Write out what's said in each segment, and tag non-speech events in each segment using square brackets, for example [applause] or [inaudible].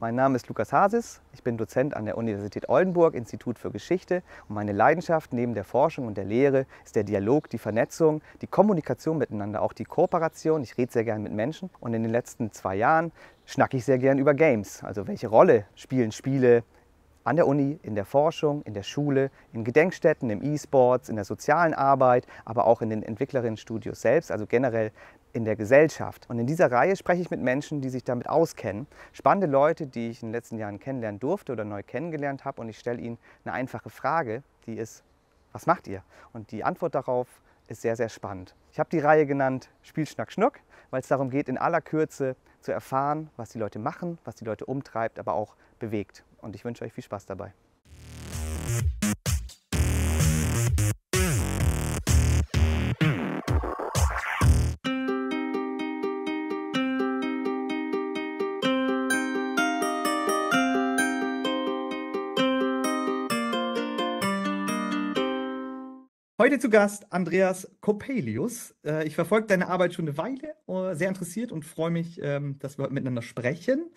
Mein Name ist Lukas Hasis, ich bin Dozent an der Universität Oldenburg, Institut für Geschichte und meine Leidenschaft neben der Forschung und der Lehre ist der Dialog, die Vernetzung, die Kommunikation miteinander, auch die Kooperation. Ich rede sehr gern mit Menschen und in den letzten zwei Jahren schnacke ich sehr gern über Games, also welche Rolle spielen Spiele an der Uni, in der Forschung, in der Schule, in Gedenkstätten, im E-Sports, in der sozialen Arbeit, aber auch in den Entwicklerinnenstudios selbst, also generell in der Gesellschaft. Und in dieser Reihe spreche ich mit Menschen, die sich damit auskennen. Spannende Leute, die ich in den letzten Jahren kennenlernen durfte oder neu kennengelernt habe. Und ich stelle ihnen eine einfache Frage, die ist, was macht ihr? Und die Antwort darauf ist sehr, sehr spannend. Ich habe die Reihe genannt Spielschnack Schnuck, weil es darum geht, in aller Kürze zu erfahren, was die Leute machen, was die Leute umtreibt, aber auch bewegt. Und ich wünsche euch viel Spaß dabei. Heute zu Gast Andreas Coppelius. Äh, ich verfolge deine Arbeit schon eine Weile, oh, sehr interessiert und freue mich, ähm, dass wir heute miteinander sprechen.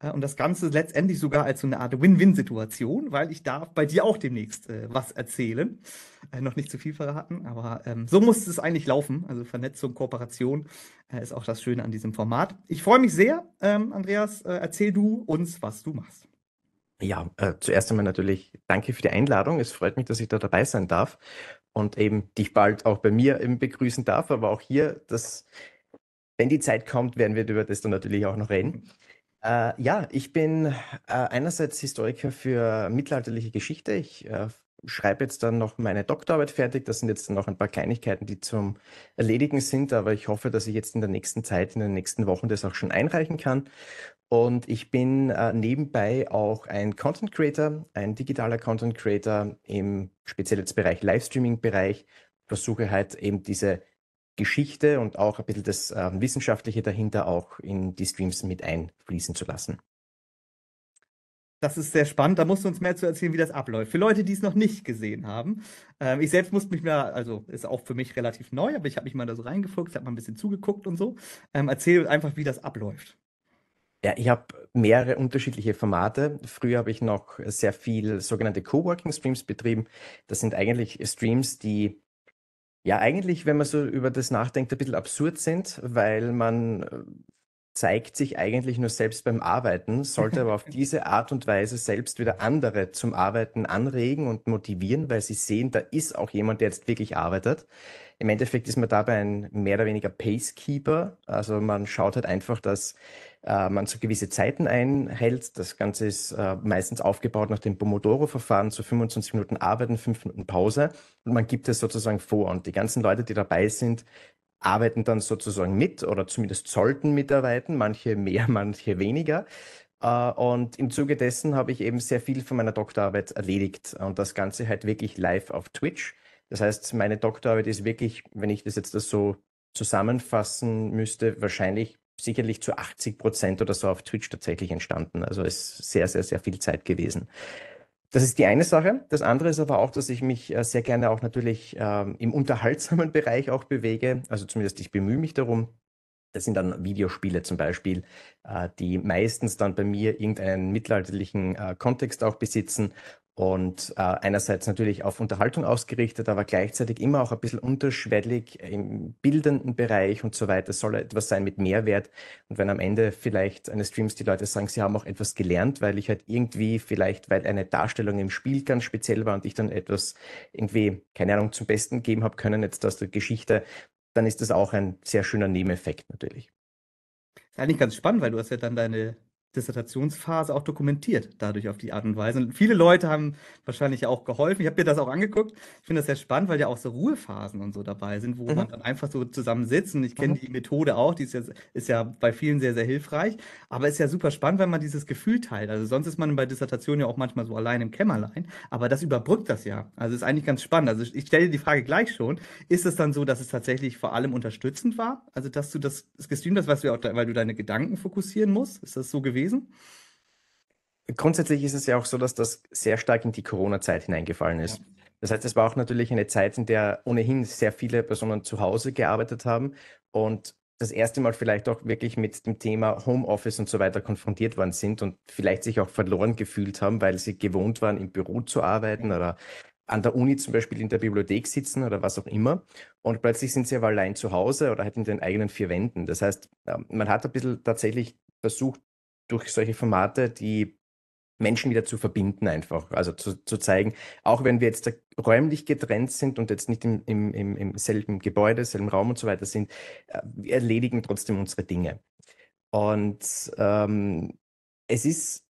Äh, und das Ganze letztendlich sogar als so eine Art Win-Win-Situation, weil ich darf bei dir auch demnächst äh, was erzählen. noch nicht zu viel verraten, aber ähm, so muss es eigentlich laufen. Also Vernetzung, Kooperation ist auch das Schöne an diesem Format. Ich freue mich sehr, ähm, Andreas. erzähl du uns, was du machst. Ja, äh, zuerst einmal natürlich danke für die Einladung. Es freut mich, dass ich da dabei sein darf und eben dich bald auch bei mir eben begrüßen darf. Aber auch hier, dass, wenn die Zeit kommt, werden wir über das dann natürlich auch noch reden. Äh, ja, ich bin äh, einerseits Historiker für mittelalterliche Geschichte. Ich äh, schreibe jetzt dann noch meine Doktorarbeit fertig. Das sind jetzt dann noch ein paar Kleinigkeiten, die zum Erledigen sind. Aber ich hoffe, dass ich jetzt in der nächsten Zeit, in den nächsten Wochen das auch schon einreichen kann. Und ich bin äh, nebenbei auch ein Content Creator, ein digitaler Content Creator im speziellen jetzt Bereich Livestreaming-Bereich. Versuche halt eben diese Geschichte und auch ein bisschen das äh, Wissenschaftliche dahinter auch in die Streams mit einfließen zu lassen. Das ist sehr spannend. Da musst du uns mehr zu erzählen, wie das abläuft. Für Leute, die es noch nicht gesehen haben. Ähm, ich selbst musste mich mal, also ist auch für mich relativ neu, aber ich habe mich mal da so reingefuchst, habe mal ein bisschen zugeguckt und so. Ähm, erzähl einfach, wie das abläuft. Ja, ich habe mehrere unterschiedliche Formate. Früher habe ich noch sehr viel sogenannte Coworking Streams betrieben. Das sind eigentlich Streams, die ja eigentlich, wenn man so über das nachdenkt, ein bisschen absurd sind, weil man äh, zeigt sich eigentlich nur selbst beim Arbeiten, sollte aber auf [laughs] diese Art und Weise selbst wieder andere zum Arbeiten anregen und motivieren, weil sie sehen, da ist auch jemand, der jetzt wirklich arbeitet. Im Endeffekt ist man dabei ein mehr oder weniger Pacekeeper. Also man schaut halt einfach, dass äh, man so gewisse Zeiten einhält. Das Ganze ist äh, meistens aufgebaut nach dem Pomodoro-Verfahren, so 25 Minuten Arbeiten, 5 Minuten Pause. Und man gibt es sozusagen vor. Und die ganzen Leute, die dabei sind, arbeiten dann sozusagen mit oder zumindest sollten mitarbeiten, manche mehr, [laughs] manche weniger. Äh, und im Zuge dessen habe ich eben sehr viel von meiner Doktorarbeit erledigt und das Ganze halt wirklich live auf Twitch. Das heißt, meine Doktorarbeit ist wirklich, wenn ich das jetzt so zusammenfassen müsste, wahrscheinlich sicherlich zu 80 Prozent oder so auf Twitch tatsächlich entstanden. Also ist sehr, sehr, sehr viel Zeit gewesen. Das ist die eine Sache. Das andere ist aber auch, dass ich mich äh, sehr gerne auch natürlich ähm, im unterhaltsamen [laughs] Bereich auch bewege. Also zumindest ich bemühe mich darum. Das sind dann Videospiele zum Beispiel, äh, die meistens dann bei mir irgendeinen mittelalterlichen äh, Kontext auch besitzen und äh, einerseits natürlich auf Unterhaltung ausgerichtet, aber gleichzeitig immer auch ein bisschen unterschwellig im bildenden Bereich und so weiter. Es soll etwas sein mit Mehrwert. Und wenn am Ende vielleicht eines Streams die Leute sagen, sie haben auch etwas gelernt, weil ich halt irgendwie vielleicht, weil eine Darstellung im Spiel ganz speziell war und ich dann etwas irgendwie, keine Ahnung, zum Besten geben habe können, jetzt aus der Geschichte, dann ist das auch ein sehr schöner Nebeneffekt natürlich. Das ist eigentlich ganz spannend, weil du hast ja dann deine Dissertationsphase auch dokumentiert, dadurch auf die Art und Weise. Und viele Leute haben wahrscheinlich auch geholfen. Ich habe mir das auch angeguckt. Ich finde das sehr spannend, weil ja auch so Ruhephasen und so dabei sind, wo mhm. man dann einfach so zusammen sitzt. Und ich kenne mhm. die Methode auch, die ist ja, ist ja bei vielen sehr, sehr hilfreich. Aber ist ja super spannend, wenn man dieses Gefühl teilt. Also sonst ist man bei Dissertationen ja auch manchmal so allein im Kämmerlein. Aber das überbrückt das ja. Also ist eigentlich ganz spannend. Also ich stelle die Frage gleich schon. Ist es dann so, dass es tatsächlich vor allem unterstützend war? Also dass du das gestreamt hast, weil du deine Gedanken fokussieren musst? Ist das so gewesen? gewesen. Grundsätzlich ist es ja auch so, dass das sehr stark in die Corona-Zeit hineingefallen ist. Ja. Das heißt, es war auch natürlich eine Zeit, in der ohnehin sehr viele Personen zu Hause gearbeitet haben und das erste Mal vielleicht auch wirklich mit dem Thema Homeoffice und so weiter konfrontiert worden sind und vielleicht sich auch verloren gefühlt haben, weil sie gewohnt waren, im Büro zu arbeiten oder an der Uni zum Beispiel in der Bibliothek sitzen oder was auch immer. Und plötzlich sind sie aber allein zu Hause oder halt in den eigenen vier Wänden. Das heißt, ähm, man hat ein bisschen tatsächlich versucht, durch solche Formate die Menschen wieder zu verbinden einfach, also zu, zu zeigen, auch wenn wir jetzt räumlich getrennt sind und jetzt nicht im, im, im, im selben Gebäude, selben Raum und so weiter sind, äh, wir erledigen trotzdem unsere Dinge. Und ähm, es ist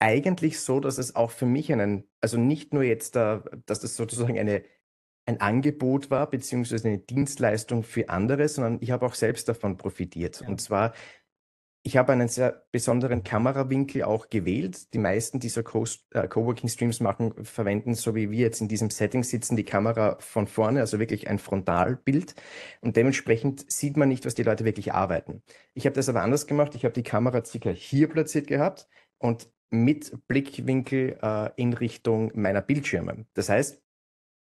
eigentlich so, dass es auch für mich einen, also nicht nur jetzt, da, dass das sozusagen eine, ein Angebot war, beziehungsweise eine Dienstleistung für andere, sondern ich habe auch selbst davon profitiert. Ja. Und zwar ich habe einen sehr besonderen Kamerawinkel auch gewählt. Die meisten dieser Co äh, Coworking Streams machen, verwenden, so wie wir jetzt in diesem Setting sitzen, die Kamera von vorne, also wirklich ein Frontalbild. Und dementsprechend sieht man nicht, was die Leute wirklich arbeiten. Ich habe das aber anders gemacht. Ich habe die Kamera circa hier platziert gehabt und mit Blickwinkel äh, in Richtung meiner Bildschirme. Das heißt,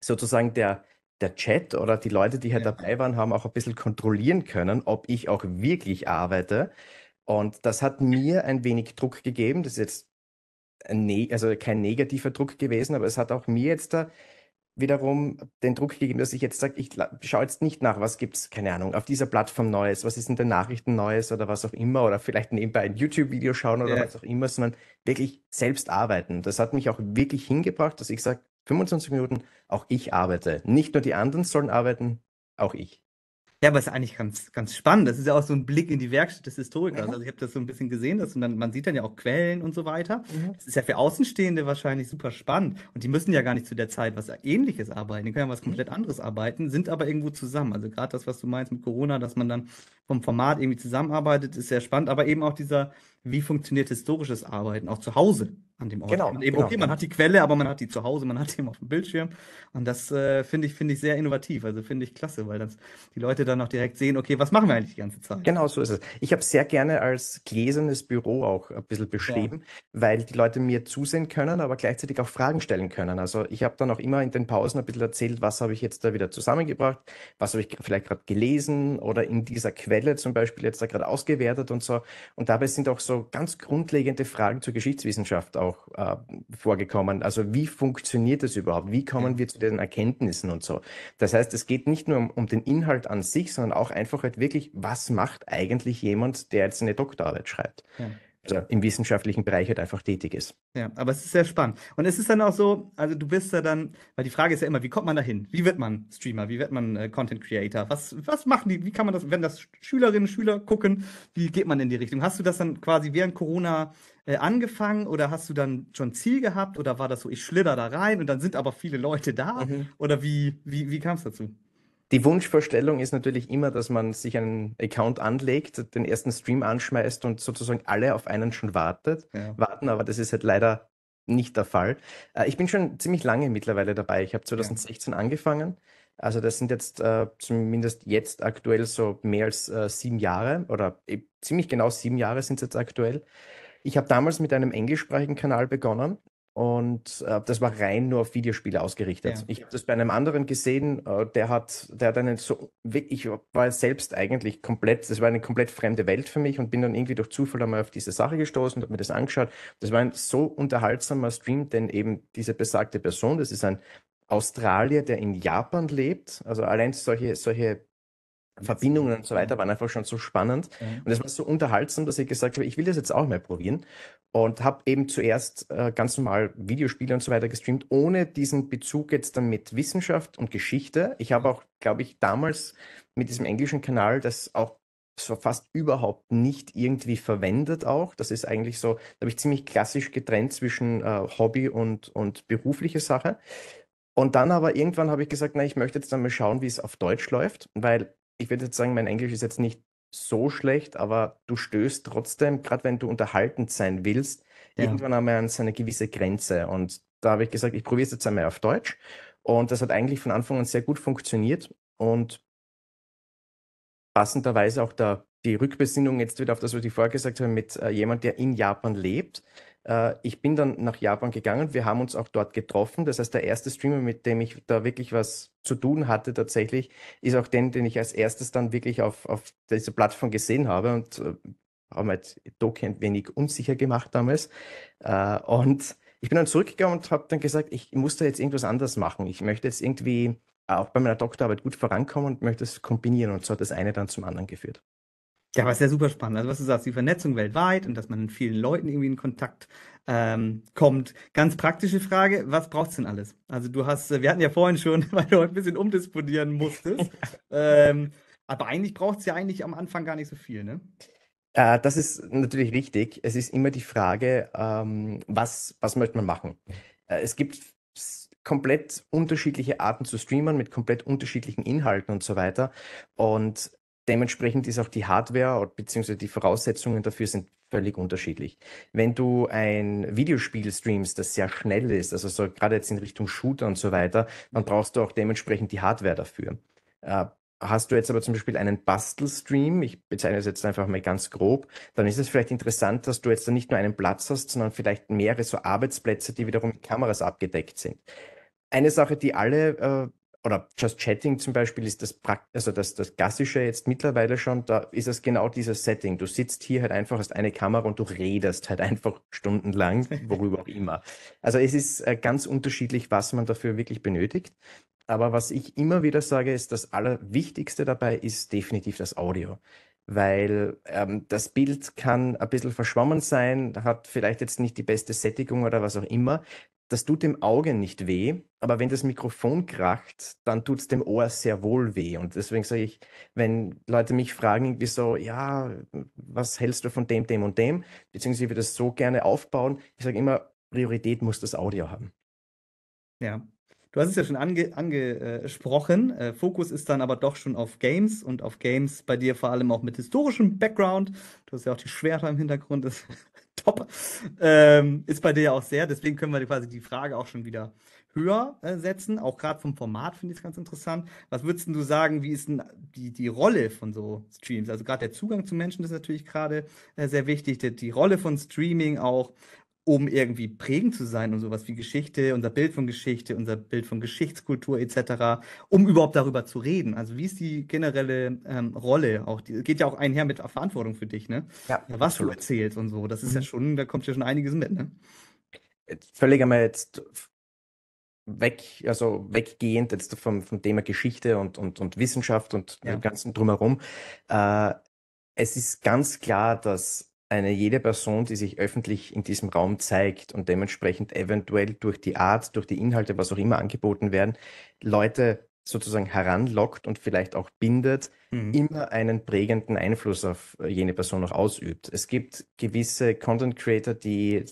sozusagen der, der Chat oder die Leute, die halt ja. dabei waren, haben auch ein bisschen kontrollieren können, ob ich auch wirklich arbeite und das hat mir ein wenig Druck gegeben. Das ist jetzt ein, ne-, also kein negativer Druck gewesen, aber es hat auch mir jetzt da wiederum den Druck gegeben, dass ich jetzt sage, ich schaue jetzt nicht nach, was gibt es, keine Ahnung, auf dieser Plattform Neues, was ist in den Nachrichten Neues oder was auch immer, oder vielleicht nebenbei ein YouTube-Video schauen oder ja. was auch immer, sondern wirklich selbst arbeiten. Das hat mich auch wirklich hingebracht, dass ich sage, 25 Minuten, auch ich arbeite. Nicht nur die anderen sollen arbeiten, auch ich. Ja, aber ist eigentlich ganz, ganz spannend. Das ist ja auch so ein Blick in die Werkstatt des Historikers. Mhm. Also ich habe das so ein bisschen gesehen, dass man, man sieht dann ja auch Quellen und so weiter. Mhm. Das ist ja für Außenstehende wahrscheinlich super spannend. Und die müssen ja gar nicht zu der Zeit was Ähnliches arbeiten. Die können ja was mhm. komplett anderes arbeiten, sind aber irgendwo zusammen. Also gerade das, was du meinst mit Corona, dass man dann vom Format irgendwie zusammenarbeitet, ist sehr spannend. Aber eben auch dieser, wie funktioniert historisches Arbeiten, auch zu Hause an dem Ort. Genau, und eben, genau. Okay, man hat die Quelle, aber man hat die zu Hause, man hat die eben auf dem Bildschirm. Und das äh, finde ich, find ich sehr innovativ, also finde ich klasse, weil das, die Leute dann auch direkt sehen, okay, was machen wir eigentlich die ganze Zeit? Genau, so ist es. Ich habe sehr gerne als gläsernes Büro auch ein bisschen beschrieben, ja. weil die Leute mir zusehen können, aber gleichzeitig auch Fragen stellen können. Also ich habe dann auch immer in den Pausen ein bisschen erzählt, was habe ich jetzt da wieder zusammengebracht, was habe ich vielleicht gerade gelesen oder in dieser Quelle zum Beispiel jetzt da gerade ausgewertet und so. Und dabei sind auch so ganz grundlegende Fragen zur Geschichtswissenschaft auch auch äh, vorgekommen. Also wie funktioniert das überhaupt? Wie kommen wir zu den Erkenntnissen und so? Das heißt, es geht nicht nur um, um den Inhalt an sich, sondern auch einfach halt wirklich, was macht eigentlich jemand, der jetzt eine Doktorarbeit schreibt? Ja also im wissenschaftlichen Bereich halt einfach tätig ist. Ja, aber es ist sehr spannend. Und es ist dann auch so, also du bist ja dann, weil die Frage ist ja immer, wie kommt man da hin? Wie wird man Streamer? Wie wird man äh, Content Creator? Was, was machen die? Wie kann man das, wenn das Schülerinnen, Schüler gucken, wie geht man in die Richtung? Hast du das dann quasi während Corona äh, angefangen oder hast du dann schon Ziel gehabt oder war das so, ich schlitter da rein und dann sind aber viele Leute da? Mhm. Oder wie, wie, wie kam es dazu? Die Wunschvorstellung ist natürlich immer, dass man sich einen Account anlegt, den ersten Stream anschmeißt und sozusagen alle auf einen schon wartet, ja. warten, aber das ist halt leider nicht der Fall. Äh, ich bin schon ziemlich lange mittlerweile dabei. Ich habe 2016 ja. angefangen. Also das sind jetzt äh, zumindest jetzt aktuell so mehr als äh, sieben Jahre oder äh, ziemlich genau sieben Jahre sind es jetzt aktuell. Ich habe damals mit einem englischsprachigen Kanal begonnen und äh, das war rein nur auf Videospiele ausgerichtet. Ja. Ich habe das bei einem anderen gesehen, äh, der hat, der hat einen so, ich war selbst eigentlich komplett, das war eine komplett fremde Welt für mich und bin dann irgendwie durch Zufall einmal auf diese Sache gestoßen, und habe mir das angeschaut. Das war ein so unterhaltsamer Stream, denn eben diese besagte Person, das ist ein Australier, der in Japan lebt. Also allein solche, solche Verbindungen und so weiter waren einfach schon so spannend. Mhm. Und es war so unterhaltsam, dass ich gesagt habe, ich will das jetzt auch mal probieren. Und habe eben zuerst äh, ganz normal Videospiele und so weiter gestreamt, ohne diesen Bezug jetzt dann mit Wissenschaft und Geschichte. Ich habe auch, glaube ich, damals mit diesem englischen Kanal das auch so fast überhaupt nicht irgendwie verwendet auch. Das ist eigentlich so, da habe ich ziemlich klassisch getrennt zwischen äh, Hobby und, und berufliche Sache. Und dann aber irgendwann habe ich gesagt, na, ich möchte jetzt dann mal schauen, wie es auf Deutsch läuft, weil ich würde jetzt sagen, mein Englisch ist jetzt nicht so schlecht, aber du stößt trotzdem, gerade wenn du unterhaltend sein willst, ja. irgendwann einmal an seine gewisse Grenze. Und da habe ich gesagt, ich probiere es jetzt einmal auf Deutsch. Und das hat eigentlich von Anfang an sehr gut funktioniert. Und passenderweise auch da die Rückbesinnung jetzt wieder auf das, was ich vorher gesagt habe, mit äh, jemand, der in Japan lebt. Äh, ich bin dann nach Japan gegangen. Wir haben uns auch dort getroffen. Das heißt, der erste Streamer, mit dem ich da wirklich was zu tun hatte tatsächlich, ist auch den, den ich als erstes dann wirklich auf, auf dieser Plattform gesehen habe und äh, haben halt Doki ein wenig unsicher gemacht damals. Äh, und ich bin dann zurückgegangen und habe dann gesagt, ich muss da jetzt irgendwas anders machen. Ich möchte jetzt irgendwie auch bei meiner Doktorarbeit gut vorankommen und möchte es kombinieren. Und so hat das eine dann zum anderen geführt. Ja, aber ist ja super spannend. Also was du sagst, die Vernetzung weltweit und dass man mit vielen Leuten irgendwie in Kontakt ähm, kommt. Ganz praktische Frage, was braucht es denn alles? Also du hast, äh, wir hatten ja vorhin schon, [laughs] weil du heute ein bisschen umdisponieren musstest. [laughs] ähm, aber eigentlich braucht es ja eigentlich am Anfang gar nicht so viel, ne? Äh, das ist natürlich richtig. Es ist immer die Frage, ähm, was, was möchte man machen? Äh, es gibt komplett unterschiedliche Arten zu streamen mit komplett unterschiedlichen Inhalten und so weiter. Und dementsprechend ist auch die Hardware bzw. die Voraussetzungen dafür sind völlig unterschiedlich. Wenn du ein Videospiel streamst, das sehr schnell ist, also so gerade jetzt in Richtung Shooter und so weiter, dann brauchst du auch dementsprechend die Hardware dafür. Äh, hast du jetzt aber zum Beispiel einen Bastelstream, ich bezeichne es jetzt einfach mal ganz grob, dann ist es vielleicht interessant, dass du jetzt da nicht nur einen Platz hast, sondern vielleicht mehrere so Arbeitsplätze, die wiederum mit Kameras abgedeckt sind. Eine Sache, die alle äh, oder Just Chatting zum Beispiel ist das Prakt also das, das Klassische jetzt mittlerweile schon, da ist es genau dieses Setting. Du sitzt hier halt einfach, hast eine Kamera und du redest halt einfach stundenlang, [laughs] worüber auch immer. Also es ist äh, ganz unterschiedlich, was man dafür wirklich benötigt. Aber was ich immer wieder sage, ist, das Allerwichtigste dabei ist definitiv das Audio weil ähm, das Bild kann ein bisschen verschwommen sein, hat vielleicht jetzt nicht die beste Sättigung oder was auch immer. Das tut dem Auge nicht weh, aber wenn das Mikrofon kracht, dann tut es dem Ohr sehr wohl weh. Und deswegen sage ich, wenn Leute mich fragen, irgendwie so, ja, was hältst du von dem, dem und dem, beziehungsweise ich würde das so gerne aufbauen, ich sage immer, Priorität muss das Audio haben. Ja, Du hast es ja schon ange, angesprochen. Äh, Fokus ist dann aber doch schon auf Games und auf Games bei dir vor allem auch mit historischem Background. Du hast ja auch die Schwerter im Hintergrund. Das top. Ähm, ist bei dir ja auch sehr. Deswegen können wir quasi die Frage auch schon wieder höher äh, setzen. Auch gerade vom Format finde ich es ganz interessant. Was würdest du sagen, wie ist denn die, die Rolle von so Streams? Also gerade der Zugang zu Menschen ist natürlich gerade äh, sehr wichtig. Die, die, Rolle von Streaming auch um irgendwie prägend zu sein und sowas wie Geschichte, unser Bild von Geschichte, unser Bild von Geschichtskultur etc., um überhaupt darüber zu reden. Also wie ist die generelle ähm, Rolle? Auch die, geht ja auch einher mit Verantwortung für dich, ne? Ja, ja was absolut. du erzählst und so. Das ist ja mhm. schon, da kommt ja schon einiges mit, ne? Völlig einmal jetzt weg, also weggehend jetzt vom, vom Thema Geschichte und, und, und Wissenschaft und ja. dem ganzen drumherum. Äh, es ist ganz klar, dass eine jede Person, die sich öffentlich in diesem Raum zeigt und dementsprechend eventuell durch die Art, durch die Inhalte, was auch immer angeboten werden, Leute sozusagen heranlockt und vielleicht auch bindet, mhm. immer einen prägenden Einfluss auf äh, jene Person noch ausübt. Es gibt gewisse Content Creator, die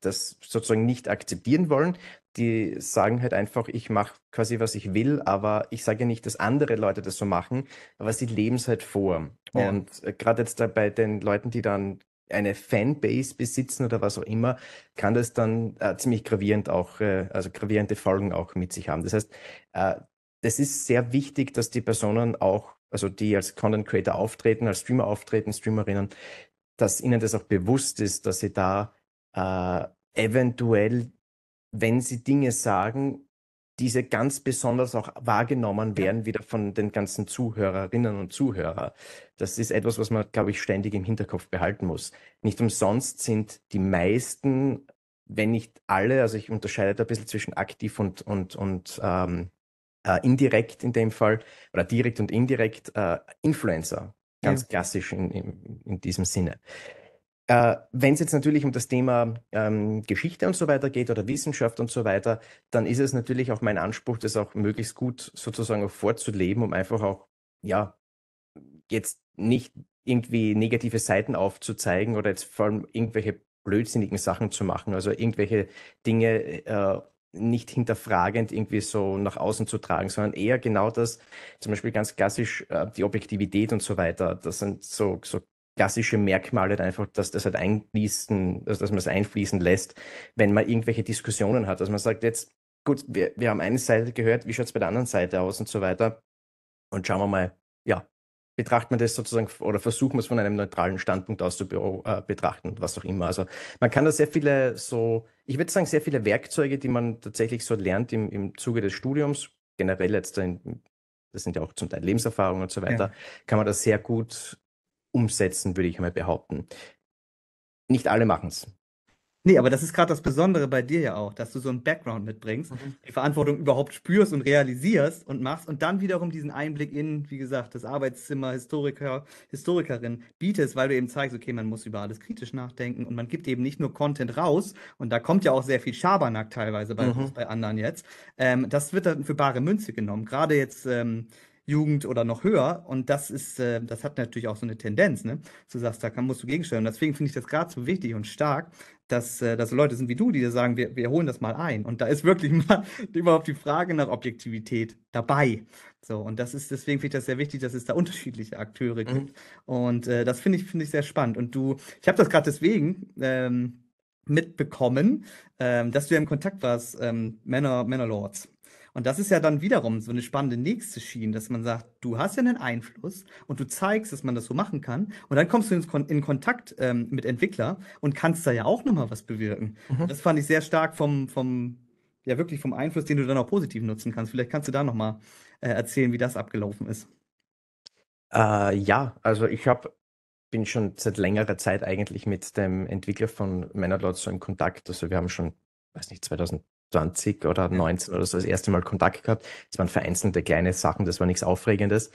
das sozusagen nicht akzeptieren wollen, die sagen halt einfach, ich mache quasi, was ich will, aber ich sage nicht, dass andere Leute das so machen, aber sie leben es halt vor. Ja. Und äh, gerade jetzt da bei den Leuten, die dann eine Fanbase besitzen oder was auch immer, kann das dann äh, ziemlich gravierend auch, äh, also gravierende Folgen auch mit sich haben. Das heißt, äh, ist sehr wichtig, dass die Personen auch, also die als Content Creator auftreten, als Streamer auftreten, Streamerinnen, dass ihnen das auch bewusst ist, dass sie da äh, eventuell, wenn sie Dinge sagen, diese ganz besonders auch wahrgenommen werden, wieder von den ganzen Zuhörerinnen und Zuhörern. Das ist etwas, was man, glaube ich, ständig im Hinterkopf behalten muss. Nicht umsonst sind die meisten, wenn nicht alle, also ich unterscheide da ein bisschen zwischen aktiv und, und, und ähm, äh, indirekt in dem Fall, oder direkt und indirekt äh, Influencer, ganz ja. klassisch in, in, in diesem Sinne. Äh, Wenn es jetzt natürlich um das Thema ähm, Geschichte und so weiter geht oder Wissenschaft und so weiter, dann ist es natürlich auch mein Anspruch, das auch möglichst gut sozusagen auch vorzuleben, um einfach auch, ja, jetzt nicht irgendwie negative Seiten aufzuzeigen oder jetzt vor allem irgendwelche blödsinnigen Sachen zu machen, also irgendwelche Dinge äh, nicht hinterfragend irgendwie so nach außen zu tragen, sondern eher genau das, zum Beispiel ganz klassisch äh, die Objektivität und so weiter. Das sind so, so klassische Merkmale halt einfach, dass das halt einfließen, also dass man es einfließen lässt, wenn man irgendwelche Diskussionen hat, dass also man sagt, jetzt, gut, wir, wir haben eine Seite gehört, wie schaut es bei der anderen Seite aus und so weiter. Und schauen wir mal, ja, betrachtet man das sozusagen oder versuchen wir es von einem neutralen Standpunkt aus zu be äh, betrachten was auch immer. Also man kann da sehr viele so, ich würde sagen, sehr viele Werkzeuge, die man tatsächlich so lernt im, im Zuge des Studiums, generell jetzt, in, das sind ja auch zum Teil Lebenserfahrungen und so weiter, ja. kann man da sehr gut umsetzen, würde ich mal behaupten. Nicht alle machen es. Nee, aber das ist gerade das Besondere bei dir ja auch, dass du so einen Background mitbringst, mhm. die Verantwortung überhaupt spürst und realisierst und machst und dann wiederum diesen Einblick in, wie gesagt, das Arbeitszimmer Historiker, Historikerin bietest, weil du eben zeigst, okay, man muss über alles kritisch nachdenken und man gibt eben nicht nur Content raus und da kommt ja auch sehr viel Schabernack teilweise bei mhm. uns, bei anderen jetzt. Ähm, das wird dann für bare Münze genommen. Gerade jetzt ähm, Jugend oder noch höher. Und das ist, äh, das hat natürlich auch so eine Tendenz, ne? Du sagst, da kann, musst du gegensteuern. Deswegen finde ich das gerade so wichtig und stark, dass, äh, dass Leute sind wie du, die dir sagen, wir, wir holen das mal ein. Und da ist wirklich [laughs] mal überhaupt die Frage nach Objektivität dabei. So, und das ist, deswegen finde ich das sehr wichtig, dass es da [laughs] unterschiedliche Akteure mhm. gibt. Mhm. Und äh, das finde ich, finde ich sehr spannend. Und du, ich habe das gerade deswegen, ähm, mitbekommen, ähm, dass du ja im Kontakt warst, ähm, Männer, Männerlords. Und das ist ja dann wiederum so eine spannende nächste Schiene, dass man sagt, du hast ja einen Einfluss und du zeigst, dass man das so machen kann. Und dann kommst du in, Kon in Kontakt ähm, mit Entwickler und kannst da ja auch nochmal was bewirken. Mhm. Das fand ich sehr stark vom, vom, ja wirklich vom Einfluss, den du dann auch positiv nutzen kannst. Vielleicht kannst du da nochmal äh, erzählen, wie das abgelaufen ist. Äh, ja, also ich habe bin schon seit längerer Zeit eigentlich mit dem Entwickler von Mailerlot so in Kontakt. Also wir haben schon, weiß nicht, 2000 20 oder 19 oder so das erste Mal Kontakt gehabt. Es waren vereinzelte kleine Sachen, das war nichts Aufregendes.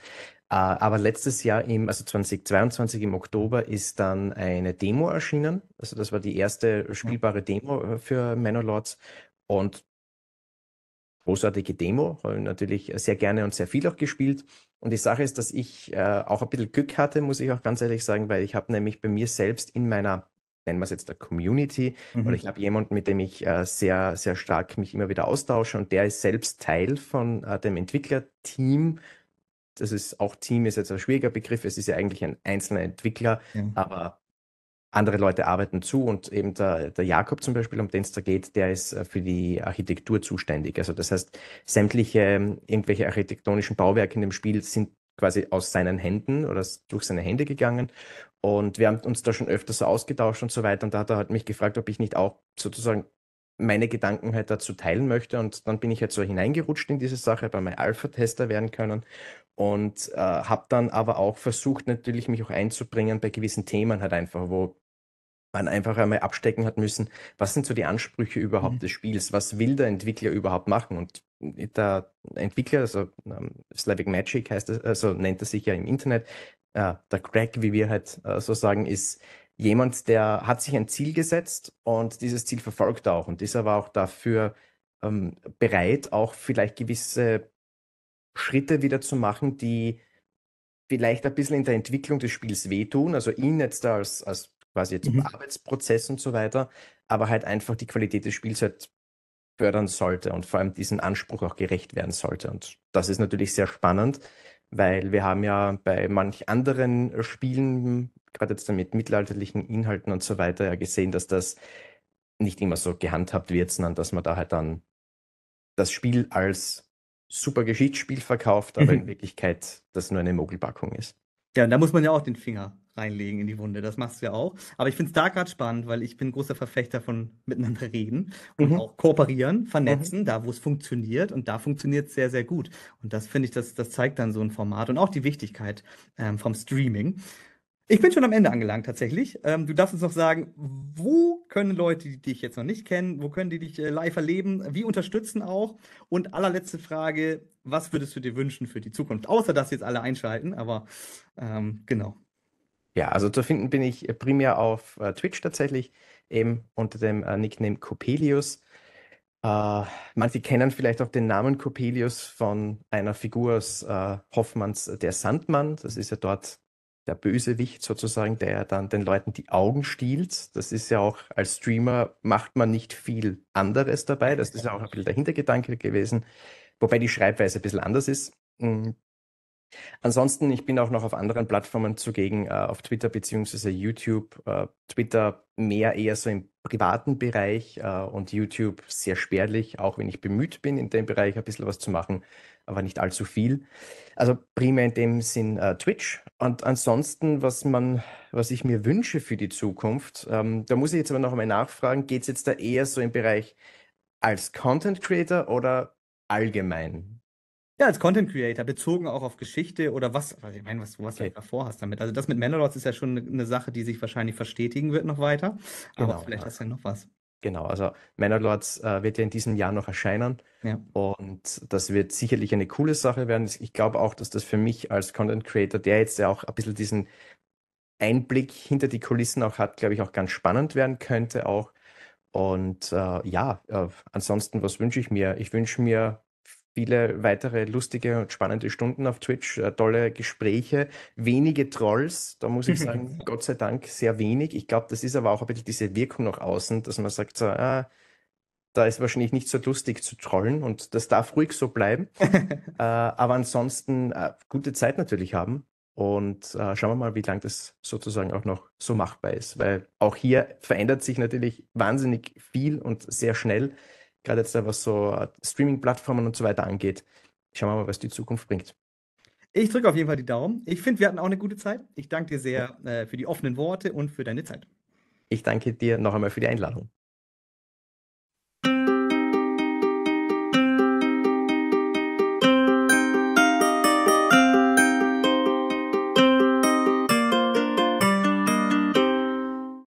Äh, aber letztes Jahr im, also 2022 im Oktober ist dann eine Demo erschienen. Also das war die erste spielbare Demo äh, für Lords und großartige Demo. Habe natürlich sehr gerne und sehr viel auch gespielt. Und die Sache ist, dass ich äh, auch ein bisschen Glück hatte, muss ich auch ganz ehrlich sagen, weil ich habe nämlich bei mir selbst in meiner nennen wir es jetzt der Community, mhm. oder ich habe jemanden, mit dem ich äh, sehr, sehr stark mich immer wieder austausche und der ist selbst Teil von äh, dem Entwicklerteam. Das ist auch Team ist jetzt ein schwieriger Begriff, es ist ja eigentlich ein einzelner Entwickler, ja. aber andere Leute arbeiten zu und eben der, der Jakob zum Beispiel, um den es da geht, der ist äh, für die Architektur zuständig. Also das heißt, sämtliche ähm, irgendwelche architektonischen Bauwerke in dem Spiel sind quasi aus seinen Händen oder durch seine Hände gegangen. Und wir haben uns da schon öfters so ausgetauscht und so weiter. Und da hat er halt mich gefragt, ob ich nicht auch sozusagen meine Gedanken halt dazu teilen möchte. Und dann bin ich halt so hineingerutscht in diese Sache, bei mein Alpha-Tester werden können und äh, habe dann aber auch versucht, natürlich mich auch einzubringen bei gewissen Themen halt einfach, wo man einfach einmal abstecken hat müssen, was sind so die Ansprüche überhaupt mhm. des Spiels, was will der Entwickler überhaupt machen und der Entwickler, also ähm, Slavic Magic heißt es, also nennt er sich ja im Internet, äh, der Crack, wie wir halt äh, so sagen, ist jemand, der hat sich ein Ziel gesetzt und dieses Ziel verfolgt auch und ist aber auch dafür ähm, bereit, auch vielleicht gewisse Schritte wieder zu machen, die vielleicht ein bisschen in der Entwicklung des Spiels wehtun, also ihn jetzt als, als quasi zum mhm. Arbeitsprozess und so weiter, aber halt einfach die Qualität des Spiels halt fördern sollte und vor allem diesem Anspruch auch gerecht werden sollte. Und das ist natürlich sehr spannend, weil wir haben ja bei manch anderen Spielen, gerade jetzt mit mittelalterlichen Inhalten und so weiter, ja gesehen, dass das nicht immer so gehandhabt wird, sondern dass man da halt dann das Spiel als super Geschichtsspiel verkauft, aber mhm. in Wirklichkeit das nur eine Mogelpackung ist. Ja, und da muss man ja auch den Finger reinlegen in die Wunde. Das machst du ja auch. Aber ich finde es da gerade spannend, weil ich bin großer Verfechter von miteinander reden und mhm. auch kooperieren, vernetzen, mhm. da wo es funktioniert. Und da funktioniert es sehr, sehr gut. Und das finde ich, das, das zeigt dann so ein Format und auch die Wichtigkeit ähm, vom Streaming. Ich bin schon am Ende angelangt tatsächlich. Ähm, du darfst uns noch sagen, wo können Leute, die dich jetzt noch nicht kennen, wo können die dich äh, live erleben, wie unterstützen auch? Und allerletzte Frage, was würdest du dir wünschen für die Zukunft? Außer dass jetzt alle einschalten, aber ähm, genau. Ja, also zu finden bin ich primär auf äh, Twitch tatsächlich, eben unter dem äh, Nickname Coppelius. Äh, manche kennen vielleicht auch den Namen Coppelius von einer Figur aus äh, Hoffmanns Der Sandmann. Das ist ja dort der Bösewicht sozusagen, der dann den Leuten die Augen stiehlt. Das ist ja auch als Streamer macht man nicht viel anderes dabei. Das ist ja auch ein bisschen der Hintergedanke gewesen. Wobei die Schreibweise ein bisschen anders ist. Mm. Ansonsten, ich bin auch noch auf anderen Plattformen zugegen, äh, auf Twitter bzw. YouTube. Äh, Twitter mehr eher so im privaten Bereich äh, und YouTube sehr spärlich, auch wenn ich bemüht bin, in dem Bereich ein bisschen was zu machen, aber nicht allzu viel. Also primär in dem Sinn äh, Twitch. Und ansonsten, was man, was ich mir wünsche für die Zukunft, ähm, da muss ich jetzt aber noch einmal nachfragen, geht es jetzt da eher so im Bereich als Content Creator oder allgemein? Ja, als Content Creator, bezogen auch auf Geschichte oder was, also ich meine, was, was okay. du halt davor hast damit. Also das mit Mandalore ist ja schon eine ne Sache, die sich wahrscheinlich verstetigen wird noch weiter. Genau, aber vielleicht ja. hast du ja noch was. Genau, also Mandalore äh, wird ja in diesem Jahr noch erscheinen. Ja. Und das wird sicherlich eine coole Sache werden. Ich glaube auch, dass das für mich als Content Creator, der jetzt ja auch ein bisschen diesen Einblick hinter die Kulissen auch hat, glaube ich, auch ganz spannend werden könnte auch. Und äh, ja, äh, ansonsten, was wünsche ich mir? Ich wünsche mir viele weitere lustige und spannende Stunden auf Twitch, äh, tolle Gespräche, wenige Trolls, da muss ich [laughs] sagen, Gott sei Dank sehr wenig. Ich glaube, das ist aber auch ein bisschen diese Wirkung nach außen, dass man sagt, so, ah, da ist wahrscheinlich nicht so lustig zu trollen und das darf ruhig so bleiben. [laughs] äh, aber ansonsten äh, gute Zeit natürlich haben und äh, schauen wir mal, wie lange das sozusagen auch noch so machbar ist, weil auch hier verändert sich natürlich wahnsinnig viel und sehr schnell gerade jetzt äh, was so äh, Streaming-Plattformen und so weiter angeht. Schauen wir mal, was die Zukunft bringt. Ich drücke auf jeden Fall die Daumen. Ich finde, wir hatten auch eine gute Zeit. Ich danke dir sehr äh, für die offenen Worte und für deine Zeit. Ich danke dir noch einmal für die Einladung.